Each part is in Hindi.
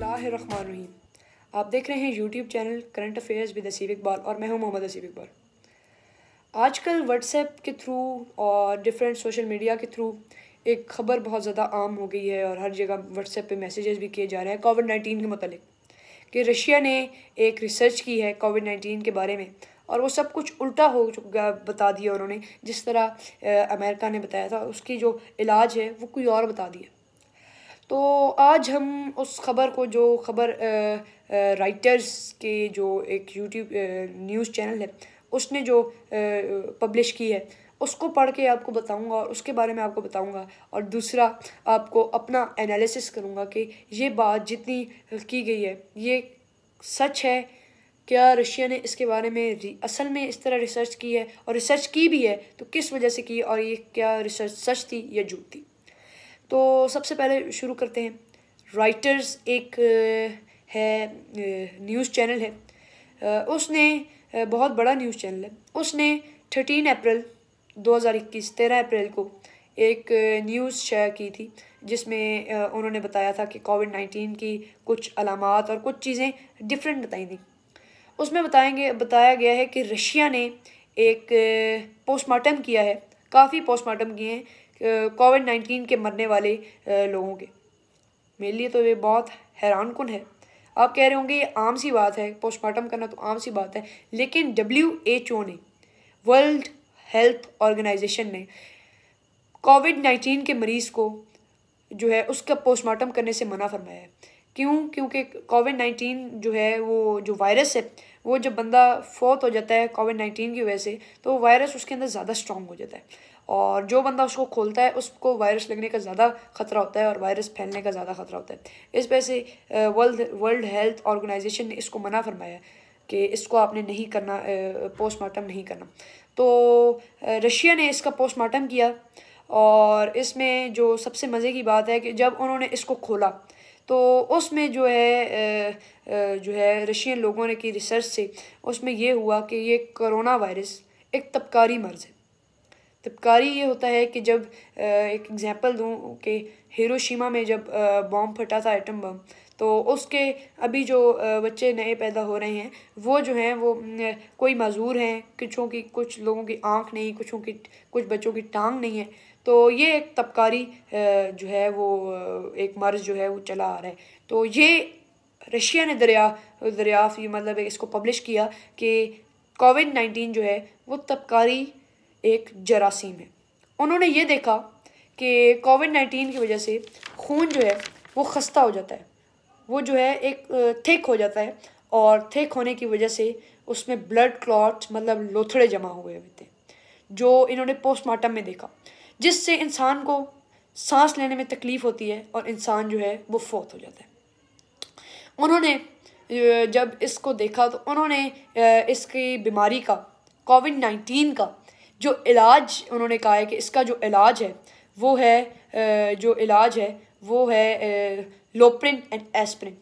बसमीम आप देख रहे हैं YouTube channel current affairs with Aseeb Iqbal और मैं हूं मोहम्मद असीब इकबाल आजकल व्हाट्सएप के थ्रू और डिफरेंट सोशल मीडिया के थ्रू एक ख़बर बहुत ज़्यादा आम हो गई है और हर जगह व्हाट्सएप पे मैसेजेस भी किए जा रहे हैं कोविड नाइन्टीन के मतलब कि रशिया ने एक रिसर्च की है कोविड नाइन्टीन के बारे में और वो सब कुछ उल्टा हो चुका बता दिया उन्होंने जिस तरह अमेरिका ने बताया था उसकी जो इलाज है वो कोई और बता दिया तो आज हम उस ख़बर को जो ख़बर राइटर्स के जो एक यूट्यूब न्यूज़ चैनल है उसने जो पब्लिश की है उसको पढ़ के आपको बताऊंगा और उसके बारे में आपको बताऊंगा और दूसरा आपको अपना एनालिसिस करूंगा कि ये बात जितनी की गई है ये सच है क्या रशिया ने इसके बारे में असल में इस तरह रिसर्च की है और रिसर्च की भी है तो किस वजह से की और ये क्या रिसर्च सच थी या झूठ थी तो सबसे पहले शुरू करते हैं राइटर्स एक है न्यूज़ चैनल है उसने बहुत बड़ा न्यूज़ चैनल है उसने थर्टीन अप्रैल 2021 तेरह अप्रैल को एक न्यूज़ शेयर की थी जिसमें उन्होंने बताया था कि कोविड नाइन्टीन की कुछ अलामत और कुछ चीज़ें डिफरेंट बताई थी उसमें बताएंगे बताया गया है कि रशिया ने एक पोस्टमार्टम किया है काफ़ी पोस्टमार्टम किए हैं कोविड नाइन्टीन के मरने वाले लोगों के मेरे लिए तो ये बहुत हैरान कन है आप कह रहे होंगे ये आम सी बात है पोस्टमार्टम करना तो आम सी बात है लेकिन डब्ल्यू एच ओ ने वर्ल्ड हेल्थ ऑर्गेनाइजेशन ने कोविड नाइन्टीन के मरीज़ को जो है उसका पोस्टमार्टम करने से मना फरमाया है क्यों क्योंकि कोविड नाइन्टीन जो है वो जो वायरस है वो जब बंदा फोत हो जाता है कोविड नाइन्टीन की वजह से तो वायरस उसके अंदर ज़्यादा स्ट्रॉन्ग हो जाता है और जो बंदा उसको खोलता है उसको वायरस लगने का ज़्यादा ख़तरा होता है और वायरस फैलने का ज़्यादा ख़तरा होता है इस वजह से वर्ल्ड वर्ल्ड हेल्थ ऑर्गेनाइजेशन ने इसको मना फरमाया कि इसको आपने नहीं करना पोस्टमार्टम नहीं करना तो रशिया ने इसका पोस्टमार्टम किया और इसमें जो सबसे मज़े की बात है कि जब उन्होंने इसको खोला तो उसमें जो है जो है रशियन लोगों ने की रिसर्च से उसमें यह हुआ कि ये करोना वायरस एक तबकारी मर्ज़ है तबकारी ये होता है कि जब एक एग्जांपल दूँ कि हिरोशिमा में जब बॉम्ब फटा था एटम बम तो उसके अभी जो बच्चे नए पैदा हो रहे हैं वो जो हैं वो कोई मज़ूर हैं कुछों की कुछ लोगों की आंख नहीं कुछों की कुछ बच्चों की टांग नहीं है तो ये एक तबकारी जो है वो एक मर्ज़ जो है वो चला आ रहा है तो ये रशिया ने दरिया दरियाफ ये मतलब इसको पब्लिश किया कि कोविड नाइन्टीन जो है वो तबकारी एक जरासीम है उन्होंने ये देखा कि कोविड नाइन्टीन की वजह से खून जो है वो खस्ता हो जाता है वो जो है एक थिक हो जाता है और थिक होने की वजह से उसमें ब्लड क्लॉट्स मतलब लोथड़े जमा हुए हुए थे जो इन्होंने पोस्टमार्टम में देखा जिससे इंसान को सांस लेने में तकलीफ़ होती है और इंसान जो है वो फौत हो जाता है उन्होंने जब इसको देखा तो उन्होंने इसकी बीमारी का कोविड नाइन्टीन का जो इलाज उन्होंने कहा है कि इसका जो इलाज है वो है जो इलाज है वो है लोप्रिन एंड एस्प्रिन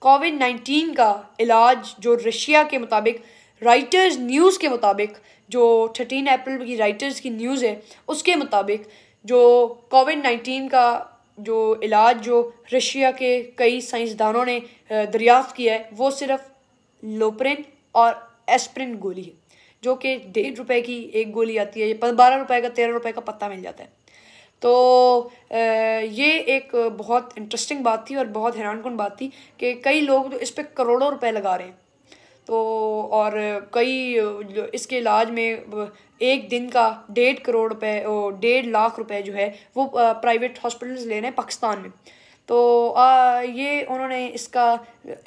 कोविड नाइन्टीन का इलाज जो रशिया के मुताबिक राइटर्स न्यूज़ के मुताबिक जो थर्टीन अप्रैल की राइटर्स की न्यूज़ है उसके मुताबिक जो कोविड नाइन्टीन का जो इलाज जो रशिया के कई साइंसदानों ने दरियाफ़्त किया है वो सिर्फ़ लोप्रिन और एस्प्रिन गोली है जो कि डेढ़ रुपए की एक गोली आती है बारह रुपए का तेरह रुपए का पत्ता मिल जाता है तो ये एक बहुत इंटरेस्टिंग बात थी और बहुत हैरान कन बात थी कि कई लोग तो इस पर करोड़ों रुपए लगा रहे हैं तो और कई इसके इलाज में एक दिन का डेढ़ करोड़ रुपए डेढ़ लाख रुपए जो है वो प्राइवेट हॉस्पिटल्स ले रहे हैं पाकिस्तान में तो आ, ये उन्होंने इसका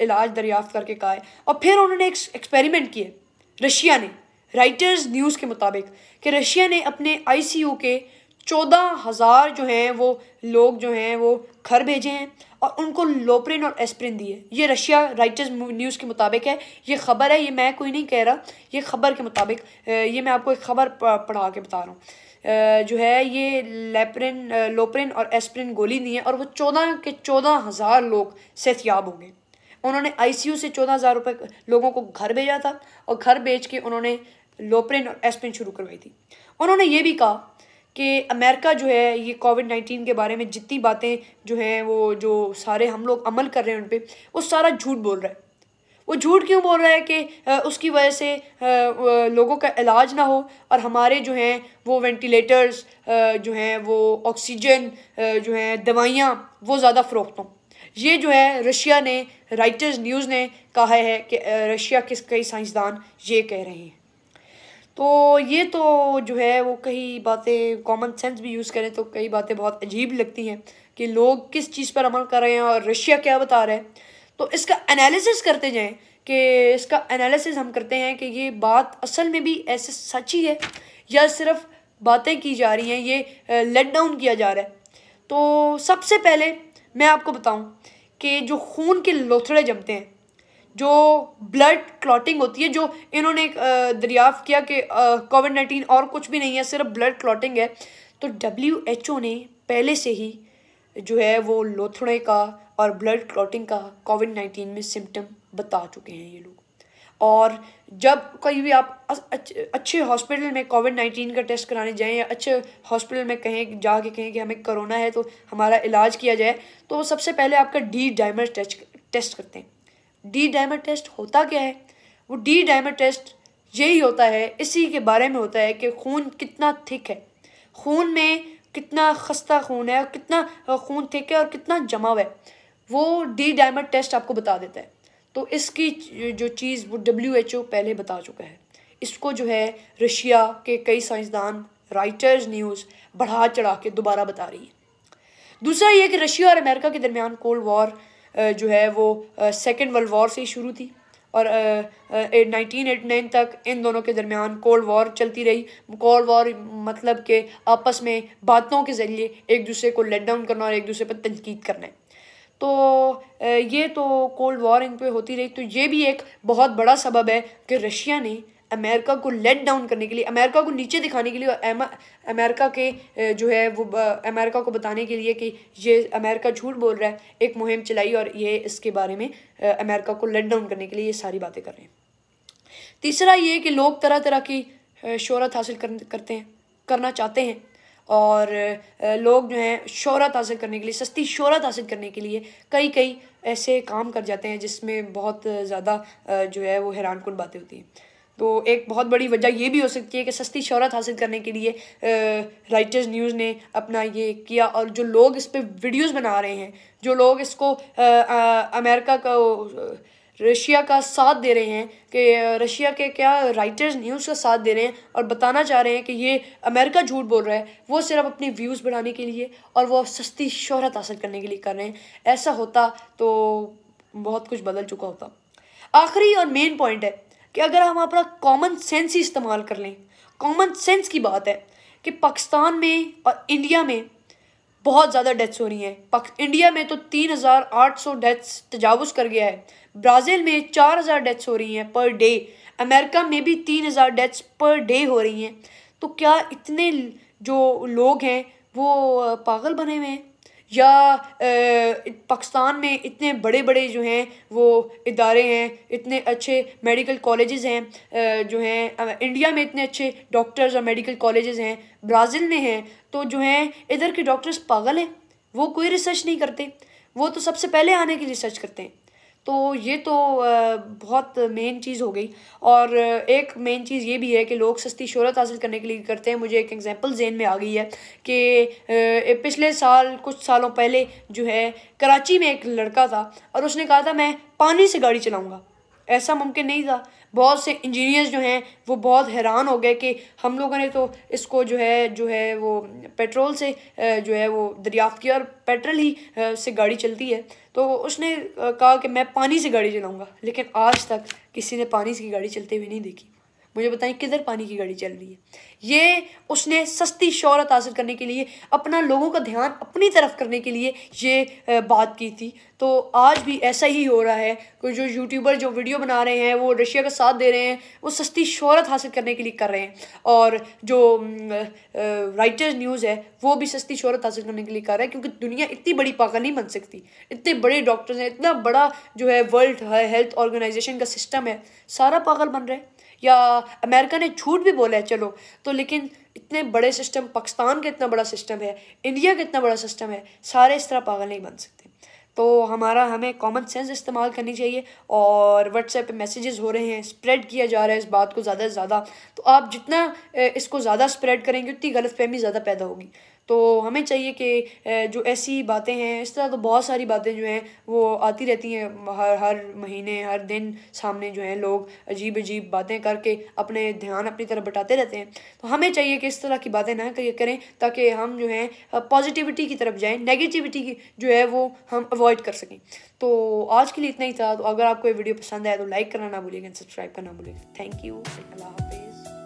इलाज दरियाफ्त करके कहा है और फिर उन्होंने एक एक्सपेरिमेंट किए रशिया ने राइटर्स न्यूज़ के मुताबिक कि रशिया ने अपने आईसीयू के चौदह हज़ार जो हैं वो लोग जो हैं वो घर भेजे हैं और उनको लोप्रिन और एस्प्रिन दिए ये रशिया राइटर्स न्यूज़ के मुताबिक है ये ख़बर है ये मैं कोई नहीं कह रहा ये ख़बर के मुताबिक ये मैं आपको एक ख़बर पढ़ा के बता रहा हूँ जो है ये लेप्रिन लोप्रिन और एस्प्रिन गोली दी है और वो चौदह के चौदह हज़ार लोग सेहतियाब होंगे उन्होंने आईसीयू से चौदह हज़ार रुपये लोगों को घर भेजा था और घर भेज के उन्होंने लोप्रेन और एस्पिन शुरू करवाई थी उन्होंने ये भी कहा कि अमेरिका जो है ये कोविड नाइन्टीन के बारे में जितनी बातें जो हैं वो जो सारे हम लोग अमल कर रहे हैं उन पर वो सारा झूठ बोल रहा है वो झूठ क्यों बोल रहा है कि उसकी वजह से लोगों का इलाज ना हो और हमारे जो हैं वो वेंटिलेटर्स जो हैं वो ऑक्सीजन जो हैं दवाइयाँ वो ज़्यादा फ़रोख्त हों ये जो है रशिया ने राइटर्स न्यूज़ ने कहा है कि रशिया के कई साइंसदान ये कह रहे हैं तो ये तो जो है वो कई बातें कॉमन सेंस भी यूज़ करें तो कई बातें बहुत अजीब लगती हैं कि लोग किस चीज़ पर अमल कर रहे हैं और रशिया क्या बता रहे हैं तो इसका एनालिसिस करते जाएं कि इसका एनालिसिस हम करते हैं कि ये बात असल में भी ऐसे सच ही है या सिर्फ बातें की जा रही हैं ये लेट डाउन किया जा रहा है तो सबसे पहले मैं आपको बताऊँ कि जो खून के लोथड़े जमते हैं जो ब्लड क्लॉटिंग होती है जो इन्होंने दरियाफ़ किया कि कोविड नाइन्टीन और कुछ भी नहीं है सिर्फ ब्लड क्लॉटिंग है तो डब्ल्यू एच ओ ने पहले से ही जो है वो लोथड़े का और ब्लड क्लॉटिंग का कोविड नाइन्टीन में सिम्टम बता चुके हैं ये लोग और जब कहीं भी आप अच्छे हॉस्पिटल में कोविड नाइन्टीन का टेस्ट कराने जाएं या अच्छे हॉस्पिटल में कहें जाके कहें कि हमें करोना है तो हमारा इलाज किया जाए तो सबसे पहले आपका डी डायमर टेस्ट टेस्ट करते हैं डी डायमर टेस्ट होता क्या है वो डी डायमर टेस्ट यही होता है इसी के बारे में होता है कि खून कितना थिक है खून में कितना खस्ता खून है और कितना खून थिक है और कितना जमा हुआ है वो डी डाइमर टेस्ट आपको बता देता है तो इसकी जो चीज़ वो डब्ल्यू एच ओ पहले बता चुका है इसको जो है रशिया के कई साइंसदान राइटर्स न्यूज़ बढ़ा चढ़ा के दोबारा बता रही है दूसरा ये कि रशिया और अमेरिका के दरमियान कोल्ड वॉर जो है वो सेकेंड वर्ल्ड वॉर से ही शुरू थी और नाइनटीन एटी नाइन तक इन दोनों के दरमियान कोल्ड वॉर चलती रही कोल्ड वॉर मतलब के आपस में बातों के ज़रिए एक दूसरे को लेट डाउन करना और एक दूसरे पर तनकीद करना है तो ये तो कोल्ड वॉर इन पर होती रही तो ये भी एक बहुत बड़ा सबब है कि रशिया ने अमेरिका को लेट डाउन करने के लिए अमेरिका को नीचे दिखाने के लिए और अमेरिका के जो है वो अमेरिका को बताने के लिए कि ये अमेरिका झूठ बोल रहा है एक मुहिम चलाई और ये इसके बारे में अमेरिका को लेट डाउन करने के लिए ये सारी बातें कर रहे हैं तीसरा ये कि लोग तरह तरह की शहरत हासिल कर, करते हैं करना चाहते हैं और लोग जो हैं शहरत हासिल करने के लिए सस्ती शहरत हासिल करने के लिए कई कई ऐसे काम कर जाते हैं जिसमें बहुत ज़्यादा जो है वो हैरान कन बातें होती हैं तो एक बहुत बड़ी वजह ये भी हो सकती है कि सस्ती शहरत हासिल करने के लिए राइटर्स न्यूज़ ने अपना ये किया और जो लोग इस पर वीडियोज़ बना रहे हैं जो लोग इसको अमेरिका का रशिया का साथ दे रहे हैं कि रशिया के क्या राइटर्स न्यूज़ का साथ दे रहे हैं और बताना चाह रहे हैं कि ये अमेरिका झूठ बोल रहा है वो सिर्फ अपनी व्यूज़ बढ़ाने के लिए और वो सस्ती शहरत हासिल करने के लिए कर रहे हैं ऐसा होता तो बहुत कुछ बदल चुका होता आखिरी और मेन पॉइंट है कि अगर हम अपना कॉमन सेंस ही इस्तेमाल कर लें कॉमन सेंस की बात है कि पाकिस्तान में और इंडिया में बहुत ज़्यादा डेथ्स हो रही हैं इंडिया में तो तीन हज़ार आठ सौ डेथ्स तजावज़ कर गया है ब्राज़ील में चार हज़ार डेथ्स हो रही हैं पर डे अमेरिका में भी तीन हज़ार डेथ्स पर डे हो रही हैं तो क्या इतने जो लोग हैं वो पागल बने हुए हैं या पाकिस्तान में इतने बड़े बड़े जो हैं वो इदारे हैं इतने अच्छे मेडिकल कॉलेजेस हैं जो हैं इंडिया में इतने अच्छे डॉक्टर्स और मेडिकल कॉलेजेस हैं ब्राज़ील में हैं तो जो हैं इधर के डॉक्टर्स पागल हैं वो कोई रिसर्च नहीं करते वो तो सबसे पहले आने की रिसर्च करते हैं तो ये तो बहुत मेन चीज़ हो गई और एक मेन चीज़ ये भी है कि लोग सस्ती शहरत हासिल करने के लिए करते हैं मुझे एक एग्जांपल जेन में आ गई है कि पिछले साल कुछ सालों पहले जो है कराची में एक लड़का था और उसने कहा था मैं पानी से गाड़ी चलाऊँगा ऐसा मुमकिन नहीं था बहुत से इंजीनियर्स जो हैं वो बहुत हैरान हो गए कि हम लोगों ने तो इसको जो है जो है वो पेट्रोल से जो है वो दरियाफ्त किया और पेट्रोल ही से गाड़ी चलती है तो उसने कहा कि मैं पानी से गाड़ी चलाऊँगा लेकिन आज तक किसी ने पानी से गाड़ी चलते हुए नहीं देखी मुझे बताएं किधर पानी की गाड़ी चल रही है ये उसने सस्ती शहरत हासिल करने के लिए अपना लोगों का ध्यान अपनी तरफ करने के लिए ये बात की थी तो आज भी ऐसा ही हो रहा है कि जो यूट्यूबर जो वीडियो बना रहे हैं वो रशिया का साथ दे रहे हैं वो सस्ती शहरत हासिल करने के लिए कर रहे हैं और जो राइटर्स न्यूज़ है वो भी सस्ती शहरत हासिल करने के लिए कर रहे हैं क्योंकि दुनिया इतनी बड़ी पागल नहीं बन सकती इतने बड़े डॉक्टर्स हैं इतना बड़ा जो है वर्ल्ड हेल्थ ऑर्गेनाइजेशन का सिस्टम है सारा पागल बन रहा है या अमेरिका ने झूठ भी बोला है चलो तो लेकिन इतने बड़े सिस्टम पाकिस्तान का इतना बड़ा सिस्टम है इंडिया का इतना बड़ा सिस्टम है सारे इस तरह पागल नहीं बन सकते तो हमारा हमें कॉमन सेंस इस्तेमाल करनी चाहिए और व्हाट्सएप पे मैसेजेस हो रहे हैं स्प्रेड किया जा रहा है इस बात को ज़्यादा से ज़्यादा तो आप जितना इसको ज़्यादा स्प्रेड करेंगे उतनी गलत फहमी ज़्यादा पैदा होगी तो हमें चाहिए कि जो ऐसी बातें हैं इस तरह तो बहुत सारी बातें जो हैं वो आती रहती हैं हर हर महीने हर दिन सामने जो हैं लोग अजीब अजीब बातें करके अपने ध्यान अपनी तरफ बटाते रहते हैं तो हमें चाहिए कि इस तरह की बातें ना करें ताकि हम जो हैं पॉजिटिविटी की तरफ जाएँ नेगेटिविटी की जो है वो हम अवॉइड कर सकें तो आज के लिए इतना ही था तो अगर आपको ये वीडियो पसंद आया तो लाइक करना ना भूलिएगा सब्सक्राइब करना भूलिएगा थैंक यू अल्लाह हाफिज़